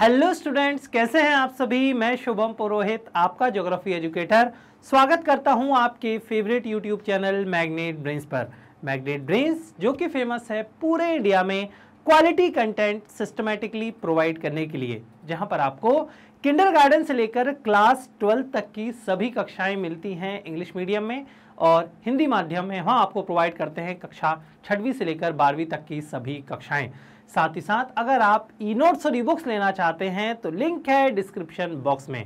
hello students कैसे हैं आप सभी मैं शुभम पुरोहित आपका ज्योग्राफी एजुकेटर स्वागत करता हूं आपके favourite YouTube channel magnet brains पर मैग्नेट ब्रेन्स जो कि फेमस है पूरे इंडिया में क्वालिटी कंटेंट सिस्टमेटिकली प्रोवाइड करने के लिए जहां पर आपको किंडर गार्डन से लेकर क्लास ट्वेल्थ तक की सभी कक्षाएं मिलती हैं इंग्लिश मीडियम में और हिंदी माध्यम में वहाँ आपको प्रोवाइड करते हैं कक्षा छठवीं से लेकर बारहवीं तक की सभी कक्षाएँ साथ ही साथ अगर आप ई नोट्स और ई बुक्स लेना चाहते हैं तो लिंक है डिस्क्रिप्शन बॉक्स में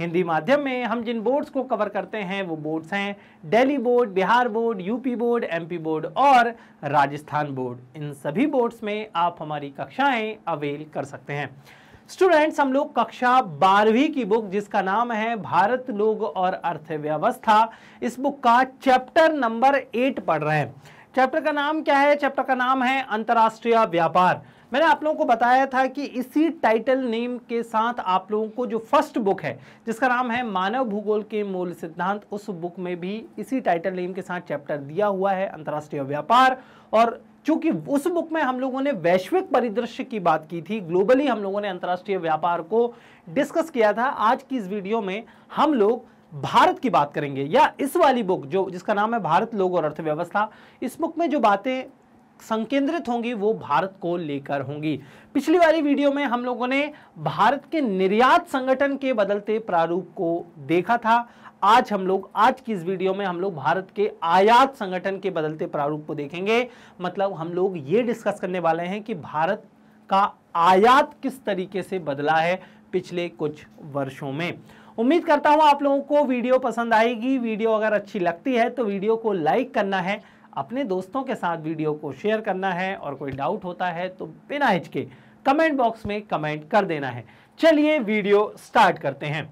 हिंदी माध्यम में हम जिन बोर्ड्स को कवर करते हैं वो बोर्ड्स हैं Delhi board Bihar board UP board MP board और राजस्थान बोर्ड इन सभी बोर्ड्स में आप हमारी कक्षाएं अवेल कर सकते हैं स्टूडेंट्स हम लोग कक्षा बारहवीं की बुक जिसका नाम है भारत लोग और अर्थव्यवस्था इस बुक का चैप्टर नंबर एट पढ़ रहे हैं चैप्टर का नाम क्या है चैप्टर का नाम है अंतर्राष्ट्रीय व्यापार मैंने आप लोगों को बताया था कि इसी टाइटल नेम के साथ आप लोगों को जो फर्स्ट बुक है जिसका नाम है मानव भूगोल के मूल सिद्धांत उस बुक में भी इसी टाइटल नेम के साथ चैप्टर दिया हुआ है अंतर्राष्ट्रीय व्यापार और चूंकि उस बुक में हम लोगों ने वैश्विक परिदृश्य की बात की थी ग्लोबली हम लोगों ने अंतर्राष्ट्रीय व्यापार को डिस्कस किया था आज की इस वीडियो में हम लोग भारत की बात करेंगे या इस वाली बुक जो जिसका नाम है भारत लोग और अर्थव्यवस्था इस बुक में जो बातें संकेंद्रित होंगी वो भारत को लेकर होंगी पिछली वाली वीडियो में हम लोगों ने भारत के निर्यात संगठन के बदलते प्रारूप को देखा था आज हम लोग आज की इस वीडियो में हम लोग भारत के आयात संगठन के बदलते प्रारूप को देखेंगे मतलब हम लोग ये डिस्कस करने वाले हैं कि भारत का आयात किस तरीके से बदला है पिछले कुछ वर्षों में उम्मीद करता हूँ आप लोगों को वीडियो पसंद आएगी वीडियो अगर अच्छी लगती है तो वीडियो को लाइक करना है अपने दोस्तों के साथ वीडियो को शेयर करना है और कोई डाउट होता है तो बिना हिचके कमेंट बॉक्स में कमेंट कर देना है चलिए वीडियो स्टार्ट करते हैं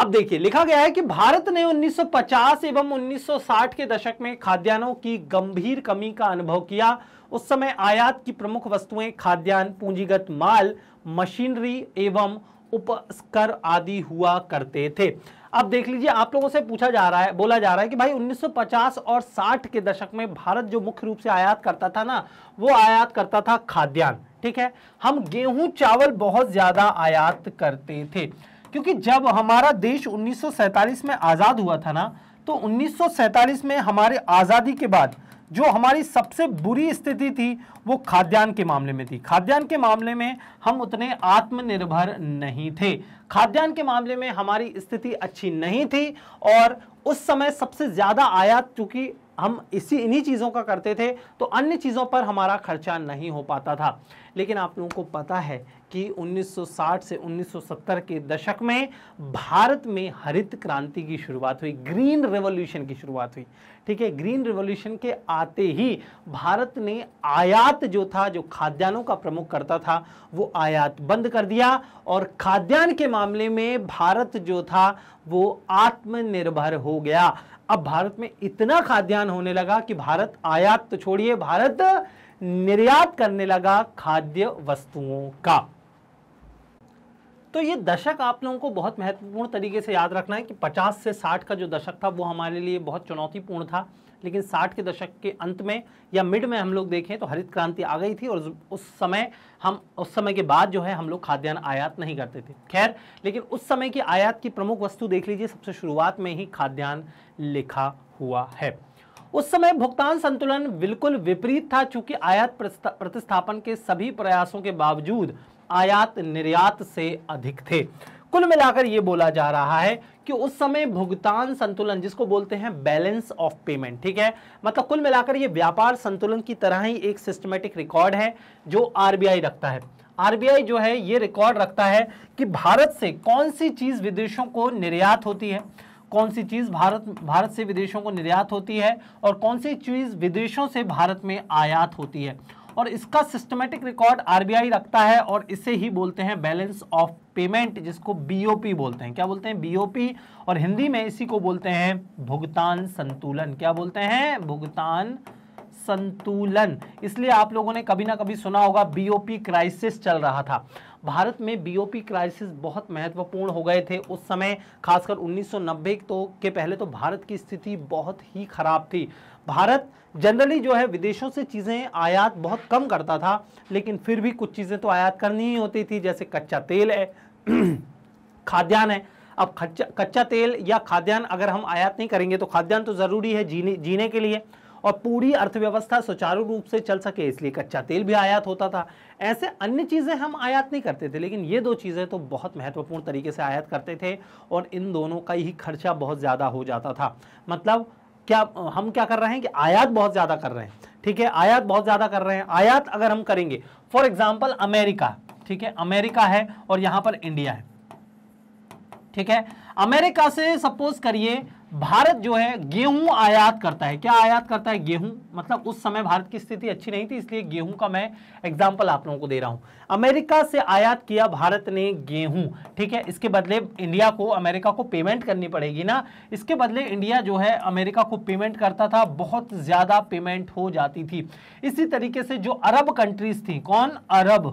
अब देखिए लिखा गया है कि भारत ने 1950 एवं 1960 के दशक में खाद्यान्नों की गंभीर कमी का अनुभव किया उस समय आयात की प्रमुख वस्तुएं खाद्यान्न पूंजीगत माल मशीनरी एवं उपस्कर आदि हुआ करते थे अब देख लीजिए आप लोगों से पूछा जा रहा है बोला जा रहा है कि भाई 1950 और 60 के दशक में भारत जो मुख्य रूप से आयात करता था ना वो आयात करता था खाद्यान्न ठीक है हम गेहूं चावल बहुत ज़्यादा आयात करते थे क्योंकि जब हमारा देश 1947 में आज़ाद हुआ था ना तो 1947 में हमारे आज़ादी के बाद जो हमारी सबसे बुरी स्थिति थी वो खाद्यान्न के मामले में थी खाद्यान्न के मामले में हम उतने आत्मनिर्भर नहीं थे खाद्यान्न के मामले में हमारी स्थिति अच्छी नहीं थी और उस समय सबसे ज़्यादा आयात चूँकि हम इसी इन्हीं चीज़ों का करते थे तो अन्य चीज़ों पर हमारा खर्चा नहीं हो पाता था लेकिन आप लोगों को पता है कि 1960 से 1970 के दशक में भारत में हरित क्रांति की शुरुआत हुई ग्रीन रेवोल्यूशन की शुरुआत हुई ठीक है ग्रीन रेवोल्यूशन के आते ही भारत ने आयात जो था जो खाद्यान्नों का प्रमुख करता था वो आयात बंद कर दिया और खाद्यान्न के मामले में भारत जो था वो आत्मनिर्भर हो गया अब भारत में इतना खाद्यान्न होने लगा कि भारत आयात तो छोड़िए भारत निर्यात करने लगा खाद्य वस्तुओं का तो ये दशक आप लोगों को बहुत महत्वपूर्ण तरीके से याद रखना है कि 50 से 60 का जो दशक था वो हमारे लिए बहुत चुनौतीपूर्ण था लेकिन 60 के दशक के अंत में या मिड में हम लोग देखें तो हरित क्रांति आ गई थी और उस समय हम उस समय के बाद जो है हम लोग खाद्यान्न आयात नहीं करते थे खैर लेकिन उस समय की आयात की प्रमुख वस्तु देख लीजिए सबसे शुरुआत में ही खाद्यान्न लिखा हुआ है उस समय भुगतान संतुलन बिल्कुल विपरीत था चूंकि आयात प्रतिस्थापन के सभी प्रयासों के बावजूद आयात निर्यात से अधिक थे कुल मिलाकर ये बोला जा रहा है कि उस समय भुगतान संतुलन जिसको बोलते हैं बैलेंस ऑफ पेमेंट ठीक है मतलब कुल मिलाकर ये व्यापार संतुलन की तरह ही एक सिस्टमेटिक रिकॉर्ड है जो आरबीआई रखता है आरबीआई जो है ये रिकॉर्ड रखता है कि भारत से कौन सी चीज़ विदेशों को निर्यात होती है कौन सी चीज़ भारत भारत से विदेशों को निर्यात होती है और कौन सी चीज़ विदेशों से भारत में आयात होती है और इसका सिस्टमेटिक रिकॉर्ड आरबीआई रखता है और इसे ही बोलते हैं बैलेंस ऑफ पेमेंट जिसको बीओपी बोलते हैं क्या बोलते हैं बीओपी और हिंदी में इसी को बोलते हैं भुगतान संतुलन क्या बोलते हैं भुगतान संतुलन इसलिए आप लोगों ने कभी ना कभी सुना होगा बीओपी क्राइसिस चल रहा था भारत में बीओपी क्राइसिस बहुत महत्वपूर्ण हो गए थे उस समय खासकर 1990 तो के पहले तो भारत की स्थिति बहुत ही खराब थी भारत जनरली जो है विदेशों से चीज़ें आयात बहुत कम करता था लेकिन फिर भी कुछ चीज़ें तो आयात करनी ही होती थी जैसे कच्चा तेल है खाद्यान्न है अब कच्चा कच्चा तेल या खाद्यान्न अगर हम आयात नहीं करेंगे तो खाद्यान्न तो ज़रूरी है जीने जीने के लिए और पूरी अर्थव्यवस्था सुचारू रूप से चल सके इसलिए कच्चा तेल भी आयात होता था ऐसे अन्य चीज़ें हम आयात नहीं करते थे लेकिन ये दो चीज़ें तो बहुत महत्वपूर्ण तरीके से आयात करते थे और इन दोनों का ही खर्चा बहुत ज़्यादा हो जाता था मतलब क्या हम क्या कर रहे हैं कि आयात बहुत ज़्यादा कर रहे हैं ठीक है आयात बहुत ज़्यादा कर रहे हैं आयात अगर हम करेंगे फॉर एग्जाम्पल अमेरिका ठीक है अमेरिका है और यहां पर इंडिया है ठीक है अमेरिका से सपोज करिए भारत जो है गेहूं आयात करता है क्या आयात करता है गेहूं मतलब उस समय भारत की स्थिति अच्छी नहीं थी इसलिए गेहूं का मैं एग्जाम्पल आप लोगों को दे रहा हूं अमेरिका से आयात किया भारत ने गेहूं ठीक है इसके बदले इंडिया को अमेरिका को पेमेंट करनी पड़ेगी ना इसके बदले इंडिया जो है अमेरिका को पेमेंट करता था बहुत ज़्यादा पेमेंट हो जाती थी इसी तरीके से जो अरब कंट्रीज थी कौन अरब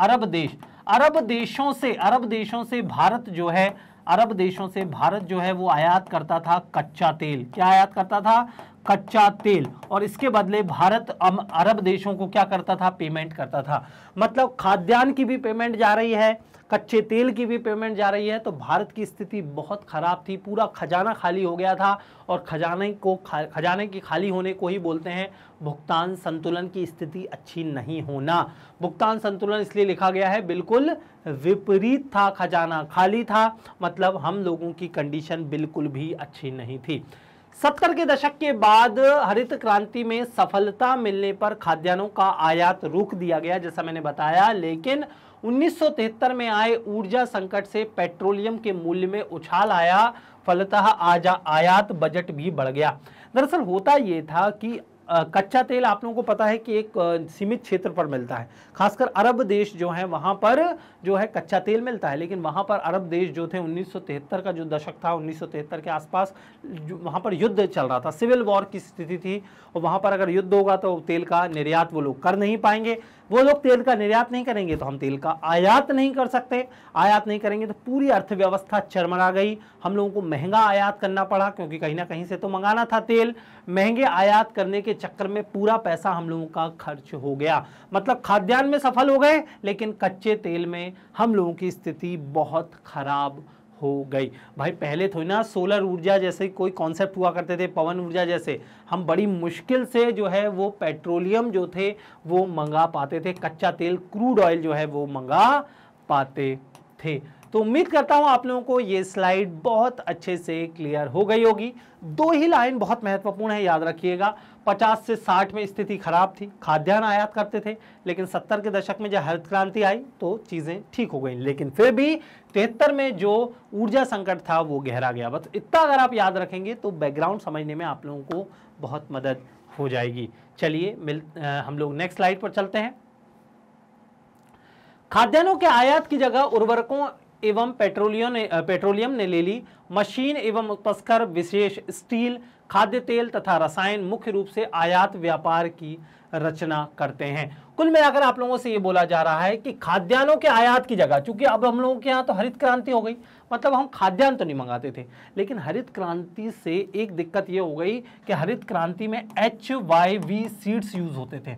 अरब देश अरब देशों से अरब देशों से भारत जो है अरब देशों से भारत जो है वो आयात करता था कच्चा तेल क्या आयात करता था कच्चा तेल और इसके बदले भारत अरब देशों को क्या करता था पेमेंट करता था मतलब खाद्यान्न की भी पेमेंट जा रही है कच्चे तेल की भी पेमेंट जा रही है तो भारत की स्थिति बहुत ख़राब थी पूरा खजाना खाली हो गया था और खजाने को खजाने के खाली होने को ही बोलते हैं भुगतान संतुलन की स्थिति अच्छी नहीं होना भुगतान संतुलन इसलिए लिखा गया है बिल्कुल विपरीत था खजाना खाली था मतलब हम लोगों की कंडीशन बिल्कुल भी अच्छी नहीं थी सत्तर के दशक के बाद हरित क्रांति में सफलता मिलने पर खाद्यान्नों का आयात रोक दिया गया जैसा मैंने बताया लेकिन 1973 में आए ऊर्जा संकट से पेट्रोलियम के मूल्य में उछाल आया फलतः आजा आयात बजट भी बढ़ गया दरअसल होता ये था कि कच्चा तेल आप लोगों को पता है कि एक सीमित क्षेत्र पर मिलता है खासकर अरब देश जो है वहाँ पर जो है कच्चा तेल मिलता है लेकिन वहाँ पर अरब देश जो थे 1973 का जो दशक था 1973 के आसपास वहाँ पर युद्ध चल रहा था सिविल वॉर की स्थिति थी और वहाँ पर अगर युद्ध होगा तो तेल का निर्यात वो लोग कर नहीं पाएंगे वो लोग तेल का निर्यात नहीं करेंगे तो हम तेल का आयात नहीं कर सकते आयात नहीं करेंगे तो पूरी अर्थव्यवस्था चरमरा गई हम लोगों को महंगा आयात करना पड़ा क्योंकि कहीं ना कहीं से तो मंगाना था तेल महंगे आयात करने के चक्कर में पूरा पैसा हम लोगों का खर्च हो गया मतलब खाद्यान्न में सफल हो गए लेकिन कच्चे तेल में हम लोगों की स्थिति बहुत खराब हो गई भाई पहले थोड़ी ना सोलर ऊर्जा जैसे कोई कॉन्सेप्ट हुआ करते थे पवन ऊर्जा जैसे हम बड़ी मुश्किल से जो है वो पेट्रोलियम जो थे वो मंगा पाते थे कच्चा तेल क्रूड ऑयल जो है वो मंगा पाते थे तो उम्मीद करता हूं आप लोगों को ये स्लाइड बहुत अच्छे से क्लियर हो गई होगी दो ही लाइन बहुत महत्वपूर्ण है याद रखिएगा 50 से 60 में स्थिति खराब थी खाद्यान्न आयात करते थे लेकिन 70 के दशक में जब हरित क्रांति आई तो चीज़ें ठीक हो गई लेकिन फिर भी तिहत्तर में जो ऊर्जा संकट था वो गहरा गया बस इतना अगर आप याद रखेंगे तो बैकग्राउंड समझने में आप लोगों को बहुत मदद हो जाएगी चलिए मिल आ, हम लोग नेक्स्ट स्लाइड पर चलते हैं खाद्यान्नों के आयात की जगह उर्वरकों एवं पेट्रोलियम ने पेट्रोलियम ने ले ली मशीन एवं उपस्कर विशेष स्टील खाद्य तेल तथा रसायन मुख्य रूप से आयात व्यापार की रचना करते हैं कुल मिलाकर आप लोगों से ये बोला जा रहा है कि खाद्यान्नों के आयात की जगह चूंकि अब हम लोगों के यहाँ तो हरित क्रांति हो गई मतलब हम खाद्यान्न तो नहीं मंगाते थे लेकिन हरित क्रांति से एक दिक्कत ये हो गई कि हरित क्रांति में H Y V seeds use होते थे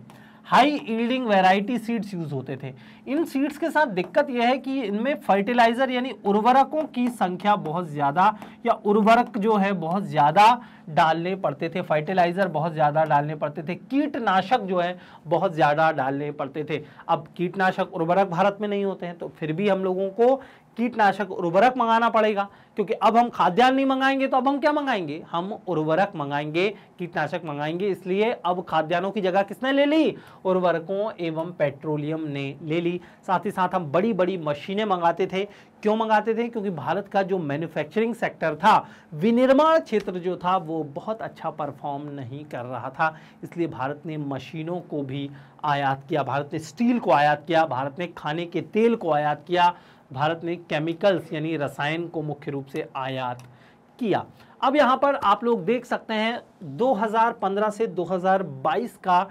high yielding variety seeds use होते थे इन सीड्स के साथ दिक्कत यह है कि इनमें फर्टिलाइजर यानी उर्वरकों की संख्या बहुत ज़्यादा या उर्वरक जो है बहुत ज़्यादा डालने पड़ते थे फर्टिलाइजर बहुत ज़्यादा डालने पड़ते थे कीटनाशक जो है बहुत ज़्यादा डालने पड़ते थे अब कीटनाशक उर्वरक भारत में नहीं होते हैं तो फिर भी हम लोगों को कीटनाशक उर्वरक मंगाना पड़ेगा क्योंकि अब हम खाद्यान्न नहीं मंगाएंगे तो अब हम क्या मंगाएंगे हम उर्वरक मंगाएंगे कीटनाशक मंगाएंगे इसलिए अब खाद्यान्नों की जगह किसने ले ली उर्वरकों एवं पेट्रोलियम ने ले ली साथ ही साथ हम बड़ी बड़ी मशीनें मंगाते थे क्यों मंगाते थे क्योंकि भारत का जो मैन्युफैक्चरिंग सेक्टर था विनिर्माण क्षेत्र जो था वो बहुत अच्छा परफॉर्म नहीं कर रहा था इसलिए भारत ने मशीनों को भी आयात किया भारत ने स्टील को आयात किया भारत ने खाने के तेल को आयात किया भारत ने केमिकल्स यानी रसायन को मुख्य रूप से आयात किया अब यहाँ पर आप लोग देख सकते हैं 2015 से 2022 का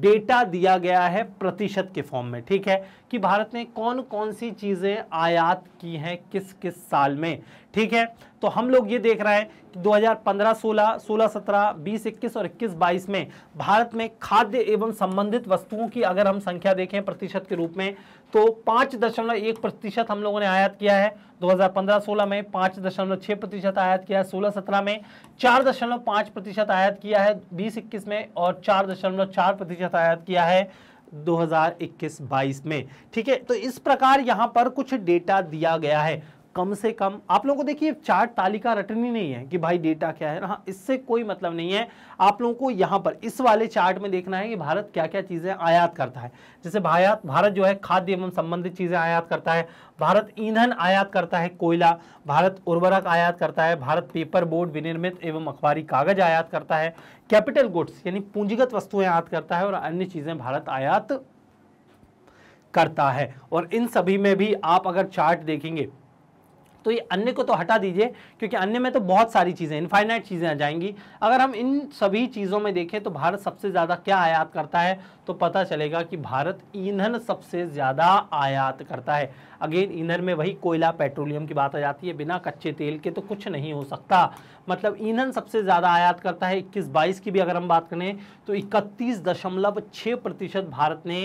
डेटा दिया गया है प्रतिशत के फॉर्म में ठीक है कि भारत ने कौन कौन सी चीज़ें आयात की हैं किस किस साल में ठीक है तो हम लोग ये देख रहे हैं कि 2015 16 16 17 20 21 और 21 22 में भारत में खाद्य एवं संबंधित वस्तुओं की अगर हम संख्या देखें प्रतिशत के रूप में तो पाँच दशमलव एक प्रतिशत हम लोगों ने आयात किया है 2015-16 में पाँच दशमलव छः प्रतिशत आयात किया है सोलह 2017 में चार दशमलव पाँच प्रतिशत आयात किया है बीस इक्कीस में और चार दशमलव चार प्रतिशत आयात किया है 2021-22 में ठीक है तो इस प्रकार यहाँ पर कुछ डेटा दिया गया है कम से कम आप लोगों को देखिए चार्ट तालिका रटनी नहीं है कि भाई डेटा क्या है हाँ इससे कोई मतलब नहीं है आप लोगों को यहाँ पर इस वाले चार्ट में देखना है कि भारत क्या क्या चीज़ें आयात करता है जैसे भारत भारत जो है खाद्य एवं संबंधित चीज़ें आयात करता है भारत ईंधन आयात करता है कोयला भारत उर्वरक आयात करता है भारत पेपर बोर्ड विनिर्मित एवं अखबारी कागज आयात करता है कैपिटल गुड्स यानी पूंजीगत वस्तुएं आयात करता है और अन्य चीज़ें भारत आयात करता है और इन सभी में भी आप अगर चार्ट देखेंगे तो ये अन्य को तो हटा दीजिए क्योंकि अन्य में तो बहुत सारी चीज़ें इनफाइनाइट चीज़ें आ जाएंगी अगर हम इन सभी चीज़ों में देखें तो भारत सबसे ज़्यादा क्या आयात करता है तो पता चलेगा कि भारत ईंधन सबसे ज़्यादा आयात करता है अगेन ईंधन में वही कोयला पेट्रोलियम की बात आ जाती है बिना कच्चे तेल के तो कुछ नहीं हो सकता मतलब ईंधन सबसे ज़्यादा आयात करता है इक्कीस बाईस की भी अगर हम बात करें तो इकतीस दशमलव छः प्रतिशत भारत ने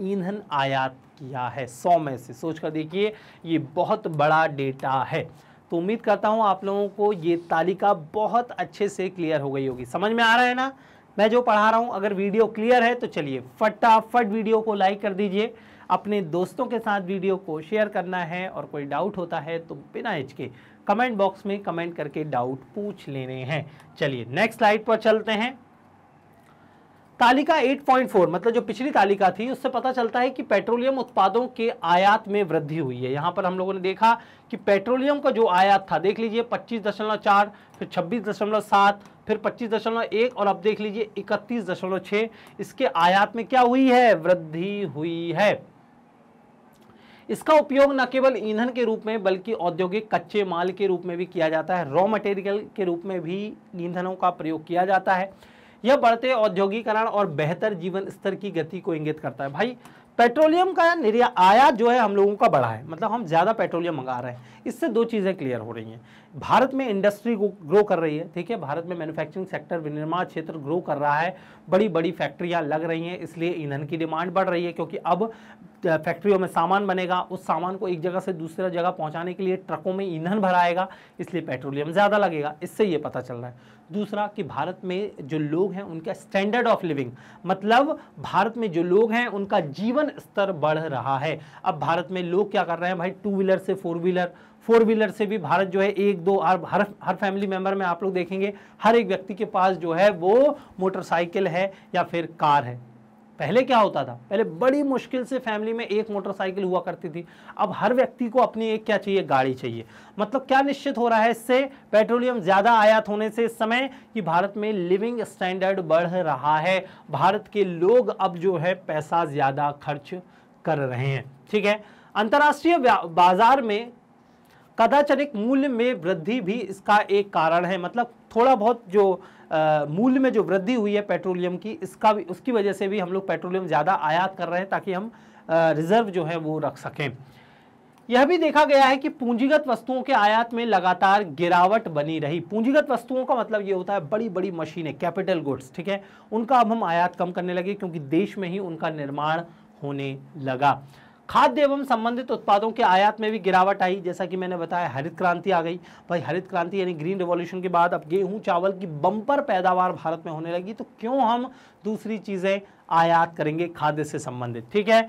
ईंधन आयात किया है सौ में से सोच कर देखिए ये बहुत बड़ा डेटा है तो उम्मीद करता हूँ आप लोगों को ये तालिका बहुत अच्छे से क्लियर हो गई होगी समझ में आ रहा है ना मैं जो पढ़ा रहा हूँ अगर वीडियो क्लियर है तो चलिए फटाफट वीडियो को लाइक कर दीजिए अपने दोस्तों के साथ वीडियो को शेयर करना है और कोई डाउट होता है तो बिना हिचके कमेंट बॉक्स में कमेंट करके डाउट पूछ लेने हैं चलिए नेक्स्ट स्लाइड पर चलते हैं तालिका 8.4 मतलब जो पिछली तालिका थी उससे पता चलता है कि पेट्रोलियम उत्पादों के आयात में वृद्धि हुई है यहाँ पर हम लोगों ने देखा कि पेट्रोलियम का जो आयात था देख लीजिए 25.4 फिर 26.7 फिर 25.1 और अब देख लीजिए 31.6 इसके आयात में क्या हुई है वृद्धि हुई है इसका उपयोग न केवल ईंधन के रूप में बल्कि औद्योगिक कच्चे माल के रूप में भी किया जाता है रॉ मटेरियल के रूप में भी ईंधनों का प्रयोग किया जाता है यह बढ़ते औद्योगिकरण और बेहतर जीवन स्तर की गति को इंगित करता है भाई पेट्रोलियम का निर्यात आयात जो है हम लोगों का बढ़ा है मतलब हम ज़्यादा पेट्रोलियम मंगा रहे हैं इससे दो चीज़ें क्लियर हो रही हैं भारत में इंडस्ट्री ग्रो कर रही है ठीक है भारत में मैन्युफैक्चरिंग सेक्टर विनिर्माण क्षेत्र ग्रो कर रहा है बड़ी बड़ी फैक्ट्रियाँ लग रही हैं इसलिए ईंधन की डिमांड बढ़ रही है क्योंकि अब फैक्ट्रियों में सामान बनेगा उस सामान को एक जगह से दूसरा जगह पहुँचाने के लिए ट्रकों में ईंधन भराएगा इसलिए पेट्रोलियम ज़्यादा लगेगा इससे ये पता चल रहा है दूसरा कि भारत में जो लोग हैं उनका स्टैंडर्ड ऑफ लिविंग मतलब भारत में जो लोग हैं उनका जीवन स्तर बढ़ रहा है अब भारत में लोग क्या कर रहे हैं भाई टू व्हीलर से फोर व्हीलर फोर व्हीलर से भी भारत जो है एक दो हर हर हर फैमिली मेंबर में आप लोग देखेंगे हर एक व्यक्ति के पास जो है वो मोटरसाइकिल है या फिर कार है पहले क्या होता था पहले बड़ी मुश्किल से फैमिली में एक मोटरसाइकिल हुआ करती थी अब हर व्यक्ति को अपनी एक क्या चाहिए गाड़ी चाहिए मतलब क्या निश्चित हो रहा है इससे पेट्रोलियम ज़्यादा आयात होने से इस समय कि भारत में लिविंग स्टैंडर्ड बढ़ रहा है भारत के लोग अब जो है पैसा ज़्यादा खर्च कर रहे हैं ठीक है अंतर्राष्ट्रीय बाजार में कदाचनिक मूल्य में वृद्धि भी इसका एक कारण है मतलब थोड़ा बहुत जो मूल्य में जो वृद्धि हुई है पेट्रोलियम की इसका भी उसकी वजह से भी हम लोग पेट्रोलियम ज़्यादा आयात कर रहे हैं ताकि हम रिज़र्व जो है वो रख सकें यह भी देखा गया है कि पूंजीगत वस्तुओं के आयात में लगातार गिरावट बनी रही पूंजीगत वस्तुओं का मतलब ये होता है बड़ी बड़ी मशीनें कैपिटल गुड्स ठीक है उनका अब हम आयात कम करने लगे क्योंकि देश में ही उनका निर्माण होने लगा खाद्य एवं संबंधित उत्पादों के आयात में भी गिरावट आई जैसा कि मैंने बताया हरित क्रांति आ गई भाई हरित क्रांति यानी ग्रीन रिवॉल्यूशन के बाद अब गेहूं चावल की बम्पर पैदावार भारत में होने लगी तो क्यों हम दूसरी चीज़ें आयात करेंगे खाद्य से संबंधित ठीक है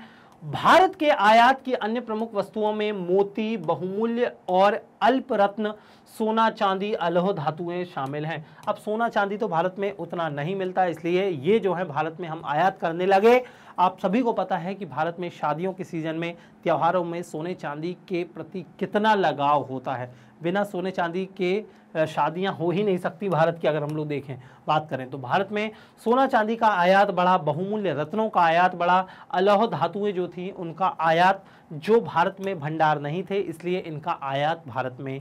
भारत के आयात की अन्य प्रमुख वस्तुओं में मोती बहुमूल्य और अल्प रत्न सोना चांदी अलह धातुएं शामिल हैं अब सोना चांदी तो भारत में उतना नहीं मिलता इसलिए ये जो है भारत में हम आयात करने लगे आप सभी को पता है कि भारत में शादियों के सीज़न में त्योहारों में सोने चांदी के प्रति कितना लगाव होता है बिना सोने चांदी के शादियां हो ही नहीं सकती भारत की अगर हम लोग देखें बात करें तो भारत में सोना चांदी का आयात बढ़ा बहुमूल्य रत्नों का आयात बढ़ा अलौह धातुएं जो थीं उनका आयात जो भारत में भंडार नहीं थे इसलिए इनका आयात भारत में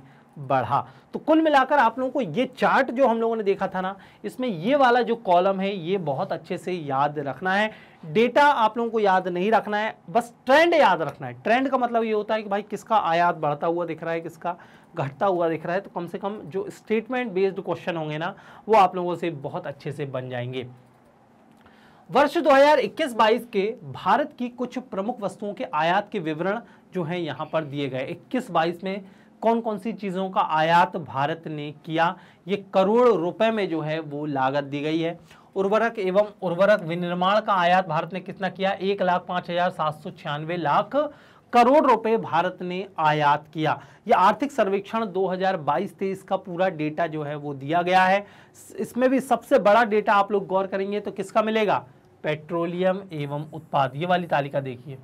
बढ़ा तो कुल मिलाकर आप लोगों को ये चार्ट जो हम लोगों ने देखा था ना इसमें ये वाला जो कॉलम है ये बहुत अच्छे से याद रखना है डेटा आप लोगों को याद नहीं रखना है बस ट्रेंड याद रखना है ट्रेंड का मतलब ये होता है कि भाई किसका आयात बढ़ता हुआ दिख रहा है किसका घटता हुआ दिख रहा है तो कम से कम जो स्टेटमेंट बेस्ड क्वेश्चन होंगे ना वो आप लोगों से बहुत अच्छे से बन जाएंगे वर्ष 2021-22 के भारत की कुछ प्रमुख वस्तुओं के आयात के विवरण जो हैं यहाँ पर दिए गए 21-22 में कौन कौन सी चीज़ों का आयात भारत ने किया ये करोड़ रुपए में जो है वो लागत दी गई है उर्वरक एवं उर्वरक विनिर्माण का आयात भारत ने कितना किया एक लाख पाँच हज़ार सात सौ छियानवे लाख करोड़ रुपए भारत ने आयात किया ये आर्थिक सर्वेक्षण 2022 हजार का पूरा डेटा जो है वो दिया गया है इसमें भी सबसे बड़ा डेटा आप लोग गौर करेंगे तो किसका मिलेगा पेट्रोलियम एवं उत्पाद ये वाली तालिका देखिए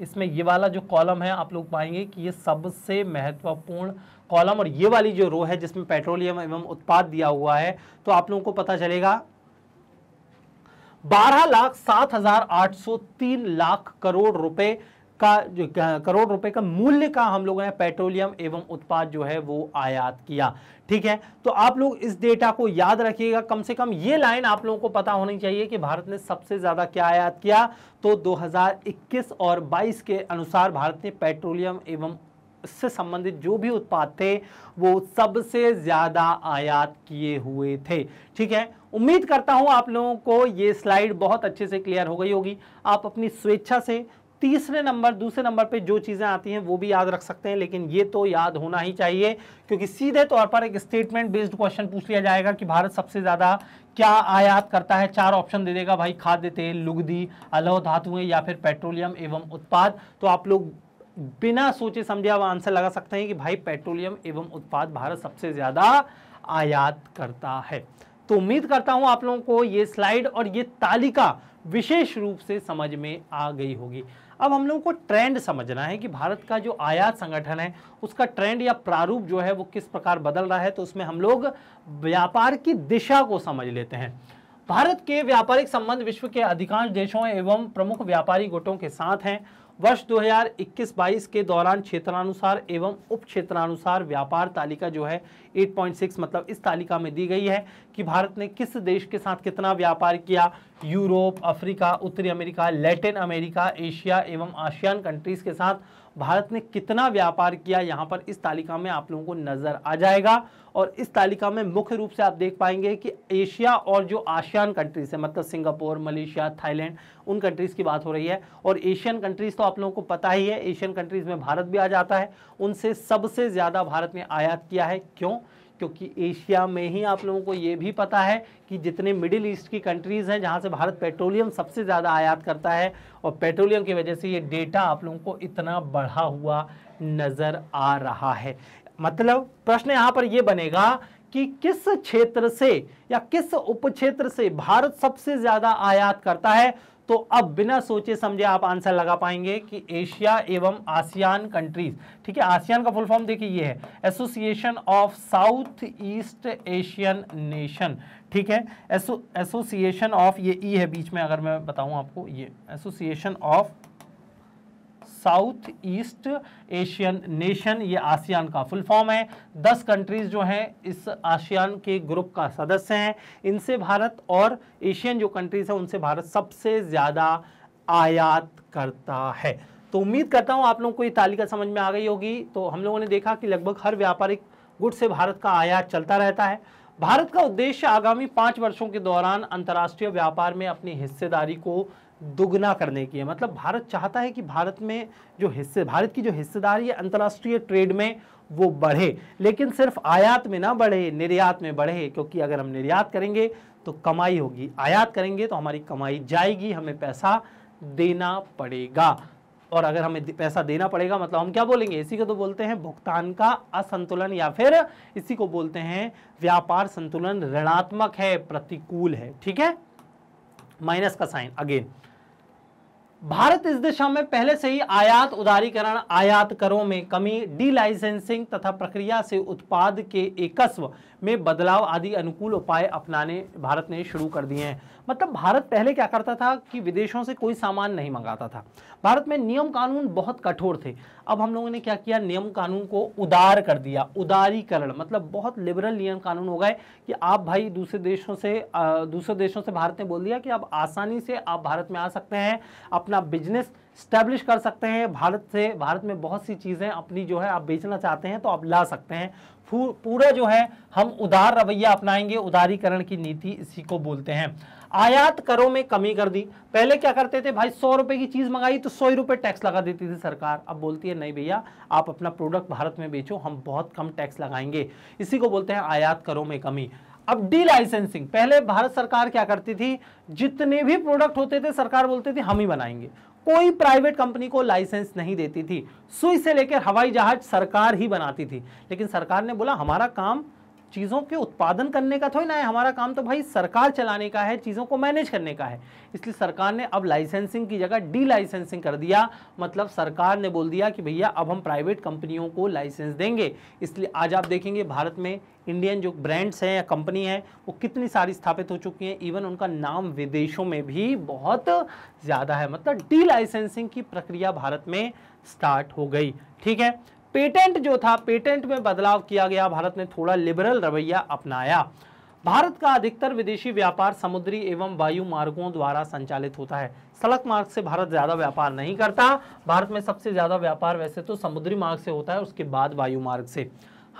इसमें ये वाला जो कॉलम है आप लोग पाएंगे कि ये सबसे महत्वपूर्ण कॉलम और ये वाली जो रो है जिसमें पेट्रोलियम एवं उत्पाद दिया हुआ है तो आप लोगों को पता चलेगा बारह लाख सात हजार आठ सौ तीन लाख करोड़ रुपए का जो करोड़ रुपए का मूल्य का हम लोगों ने पेट्रोलियम एवं उत्पाद जो है वो आयात किया ठीक है तो आप लोग इस डेटा को याद रखिएगा कम से कम ये लाइन आप लोगों को पता होनी चाहिए कि भारत ने सबसे ज़्यादा क्या आयात किया तो 2021 और 22 के अनुसार भारत ने पेट्रोलियम एवं इससे संबंधित जो भी उत्पाद थे वो सबसे ज़्यादा आयात किए हुए थे ठीक है उम्मीद करता हूं आप लोगों को ये स्लाइड बहुत अच्छे से क्लियर हो गई होगी आप अपनी स्वेच्छा से तीसरे नंबर दूसरे नंबर पे जो चीज़ें आती हैं वो भी याद रख सकते हैं लेकिन ये तो याद होना ही चाहिए क्योंकि सीधे तौर पर एक स्टेटमेंट बेस्ड क्वेश्चन पूछ लिया जाएगा कि भारत सबसे ज़्यादा क्या आयात करता है चार ऑप्शन दे देगा भाई खाद्य तेल लुगदी अलह धातुएं या फिर पेट्रोलियम एवं उत्पाद तो आप लोग बिना सोचे समझे आप आंसर लगा सकते हैं कि भाई पेट्रोलियम एवं उत्पाद भारत सबसे ज़्यादा आयात करता है तो उम्मीद करता हूं आप लोगों को ये स्लाइड और ये तालिका विशेष रूप से समझ में आ गई होगी अब हम लोगों को ट्रेंड समझना है कि भारत का जो आयात संगठन है उसका ट्रेंड या प्रारूप जो है वो किस प्रकार बदल रहा है तो उसमें हम लोग व्यापार की दिशा को समझ लेते हैं भारत के व्यापारिक संबंध विश्व के अधिकांश देशों एवं प्रमुख व्यापारी गुटों के साथ हैं वर्ष 2021-22 के दौरान क्षेत्रानुसार एवं उप क्षेत्रानुसार व्यापार तालिका जो है 8.6 मतलब इस तालिका में दी गई है कि भारत ने किस देश के साथ कितना व्यापार किया यूरोप अफ्रीका उत्तरी अमेरिका लैटिन अमेरिका एशिया एवं आशियान कंट्रीज के साथ भारत ने कितना व्यापार किया यहाँ पर इस तालिका में आप लोगों को नज़र आ जाएगा और इस तालिका में मुख्य रूप से आप देख पाएंगे कि एशिया और जो आशियान कंट्रीज़ है मतलब सिंगापुर मलेशिया थाईलैंड उन कंट्रीज़ की बात हो रही है और एशियन कंट्रीज़ तो आप लोगों को पता ही है एशियन कंट्रीज़ में भारत भी आ जाता है उनसे सबसे ज़्यादा भारत ने आयात किया है क्यों क्योंकि एशिया में ही आप लोगों को ये भी पता है कि जितने मिडिल ईस्ट की कंट्रीज़ हैं जहाँ से भारत पेट्रोलियम सबसे ज़्यादा आयात करता है और पेट्रोलियम की वजह से ये डेटा आप लोगों को इतना बढ़ा हुआ नज़र आ रहा है मतलब प्रश्न यहाँ पर यह बनेगा कि किस क्षेत्र से या किस उप क्षेत्र से भारत सबसे ज़्यादा आयात करता है तो अब बिना सोचे समझे आप आंसर लगा पाएंगे कि एशिया एवं आसियान कंट्रीज ठीक है आसियान का फुल फॉर्म देखिए ये है association of south east Asian nation ठीक है एसोसिएशन ऑफ ये ई e है बीच में अगर मैं बताऊं आपको ये association of south east Asian nation ये आसियान का फुल फॉर्म है दस कंट्रीज़ जो हैं इस आसियान के ग्रुप का सदस्य हैं इनसे भारत और एशियन जो कंट्रीज़ हैं उनसे भारत सबसे ज़्यादा आयात करता है तो उम्मीद करता हूँ आप लोगों को ये तालिका समझ में आ गई होगी तो हम लोगों ने देखा कि लगभग हर व्यापारिक गुट से भारत का आयात चलता रहता है भारत का उद्देश्य आगामी पाँच वर्षों के दौरान अंतर्राष्ट्रीय व्यापार में अपनी हिस्सेदारी को दुगना करने की है मतलब भारत चाहता है कि भारत में जो हिस्से भारत की जो हिस्सेदारी है अंतर्राष्ट्रीय ट्रेड में वो बढ़े लेकिन सिर्फ आयात में ना बढ़े निर्यात में बढ़े क्योंकि अगर हम निर्यात करेंगे तो कमाई होगी आयात करेंगे तो हमारी कमाई जाएगी हमें पैसा देना पड़ेगा और अगर हमें पैसा देना पड़ेगा मतलब हम क्या बोलेंगे इसी को तो बोलते हैं भुगतान का असंतुलन या फिर इसी को बोलते हैं व्यापार संतुलन ऋणात्मक है प्रतिकूल है ठीक है माइनस का साइन अगेन भारत इस दिशा में पहले से ही आयात उदारीकरण आयात करों में कमी डी लाइसेंसिंग तथा प्रक्रिया से उत्पाद के एकस्व में बदलाव आदि अनुकूल उपाय अपनाने भारत ने शुरू कर दिए हैं मतलब भारत पहले क्या करता था कि विदेशों से कोई सामान नहीं मंगाता था भारत में नियम कानून बहुत कठोर थे अब हम लोगों ने क्या किया नियम कानून को उदार कर दिया उदारीकरण मतलब बहुत लिबरल नियम कानून हो गए कि आप भाई दूसरे देशों से दूसरे देशों से भारत ने बोल दिया कि आप आसानी से आप भारत में आ सकते हैं अपना बिजनेस स्टैब्लिश कर सकते हैं भारत से भारत में बहुत सी चीज़ें अपनी जो है आप बेचना चाहते हैं तो आप ला सकते हैं पूरा जो है हम उदार रवैया अपनाएंगे उदारीकरण की नीति इसी को बोलते हैं आयात करों में कमी कर दी पहले क्या करते थे भाई सौ रुपए की चीज़ मंगाई तो सौ रुपए टैक्स लगा देती थी सरकार अब बोलती है नहीं भैया आप अपना प्रोडक्ट भारत में बेचो हम बहुत कम टैक्स लगाएंगे इसी को बोलते हैं आयात करों में कमी अब डी लाइसेंसिंग पहले भारत सरकार क्या करती थी जितने भी प्रोडक्ट होते थे सरकार बोलती थी हम ही बनाएंगे कोई प्राइवेट कंपनी को लाइसेंस नहीं देती थी सुई से लेकर हवाई जहाज सरकार ही बनाती थी लेकिन सरकार ने बोला हमारा काम चीज़ों के उत्पादन करने का थोड़ी ना है हमारा काम तो भाई सरकार चलाने का है चीज़ों को मैनेज करने का है इसलिए सरकार ने अब लाइसेंसिंग की जगह डी लाइसेंसिंग कर दिया मतलब सरकार ने बोल दिया कि भैया अब हम प्राइवेट कंपनियों को लाइसेंस देंगे इसलिए आज आप देखेंगे भारत में इंडियन जो ब्रांड्स हैं या कंपनी है वो कितनी सारी स्थापित हो चुकी हैं इवन उनका नाम विदेशों में भी बहुत ज़्यादा है मतलब डी लाइसेंसिंग की प्रक्रिया भारत में स्टार्ट हो गई ठीक है पेटेंट जो था पेटेंट में बदलाव किया गया भारत ने थोड़ा लिबरल रवैया अपनाया भारत का अधिकतर विदेशी व्यापार समुद्री एवं वायु मार्गों द्वारा संचालित होता है सड़क मार्ग से भारत ज़्यादा व्यापार नहीं करता भारत में सबसे ज़्यादा व्यापार वैसे तो समुद्री मार्ग से होता है उसके बाद वायु मार्ग से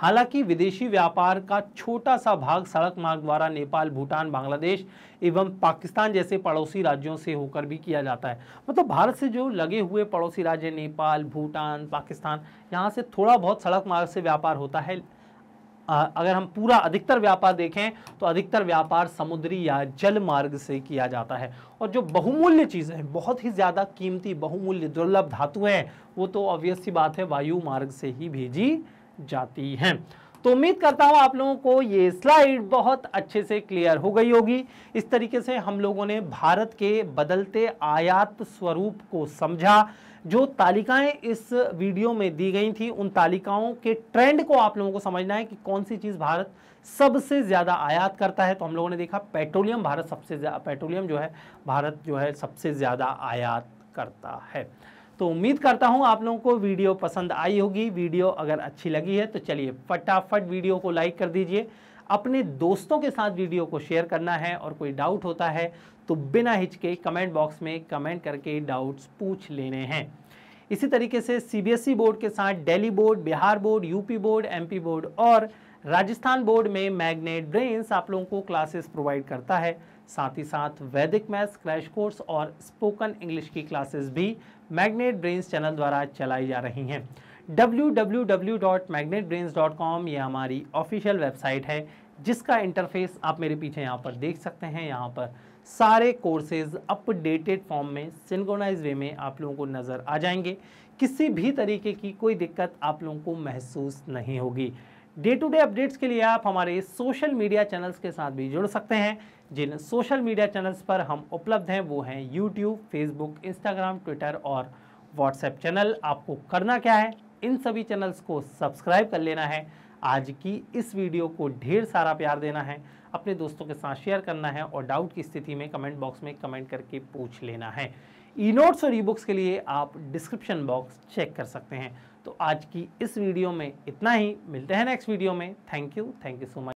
हालांकि विदेशी व्यापार का छोटा सा भाग सड़क मार्ग द्वारा नेपाल भूटान बांग्लादेश एवं पाकिस्तान जैसे पड़ोसी राज्यों से होकर भी किया जाता है मतलब भारत से जो लगे हुए पड़ोसी राज्य नेपाल भूटान पाकिस्तान यहाँ से थोड़ा बहुत सड़क मार्ग से व्यापार होता है अगर हम पूरा अधिकतर व्यापार देखें तो अधिकतर व्यापार समुद्री या जल मार्ग से किया जाता है और जो बहुमूल्य चीज़ें हैं बहुत ही ज़्यादा कीमती बहुमूल्य दुर्लभ धातुएं वो तो ऑब्वियस सी बात है वायु मार्ग से ही भेजी जाती हैं तो उम्मीद करता हूं आप लोगों को ये स्लाइड बहुत अच्छे से क्लियर हो गई होगी इस तरीके से हम लोगों ने भारत के बदलते आयात स्वरूप को समझा जो तालिकाएं इस वीडियो में दी गई थी उन तालिकाओं के ट्रेंड को आप लोगों को समझना है कि कौन सी चीज़ भारत सबसे ज़्यादा आयात करता है तो हम लोगों ने देखा पेट्रोलियम भारत सबसे पेट्रोलियम जो है भारत जो है सबसे ज़्यादा आयात करता है तो उम्मीद करता हूँ आप लोगों को वीडियो पसंद आई होगी वीडियो अगर अच्छी लगी है तो चलिए फटाफट वीडियो को लाइक कर दीजिए अपने दोस्तों के साथ वीडियो को शेयर करना है और कोई डाउट होता है तो बिना हिचके कमेंट बॉक्स में कमेंट करके डाउट्स पूछ लेने हैं इसी तरीके से सीबीएसई बोर्ड के साथ Delhi board Bihar board UP board MP board और राजस्थान बोर्ड में मैग्नेट ब्रेन्स आप लोगों को क्लासेस प्रोवाइड करता है साथ ही साथ वैदिक मैथ्स क्रैश कोर्स और स्पोकन इंग्लिश की क्लासेस भी मैग्नेट ब्रेन्स चैनल द्वारा चलाई जा रही हैं www.magnetbrains.com ये हमारी ऑफिशियल वेबसाइट है जिसका इंटरफेस आप मेरे पीछे यहाँ पर देख सकते हैं यहाँ पर सारे कोर्सेज अपडेटेड फॉर्म में सिंगोनाइज वे में आप लोगों को नज़र आ जाएंगे किसी भी तरीके की कोई दिक्कत आप लोगों को महसूस नहीं होगी डे टू डे अपडेट्स के लिए आप हमारे सोशल मीडिया चैनल्स के साथ भी जुड़ सकते हैं जिन सोशल मीडिया चैनल्स पर हम उपलब्ध हैं वो हैं यूट्यूब फेसबुक इंस्टाग्राम ट्विटर और व्हाट्सएप चैनल आपको करना क्या है इन सभी चैनल्स को सब्सक्राइब कर लेना है आज की इस वीडियो को ढेर सारा प्यार देना है अपने दोस्तों के साथ शेयर करना है और डाउट की स्थिति में कमेंट बॉक्स में कमेंट करके पूछ लेना है ई नोट्स और ई बुक्स के लिए आप डिस्क्रिप्शन बॉक्स चेक कर सकते हैं तो आज की इस वीडियो में इतना ही मिलते हैं नेक्स्ट वीडियो में thank you thank you so much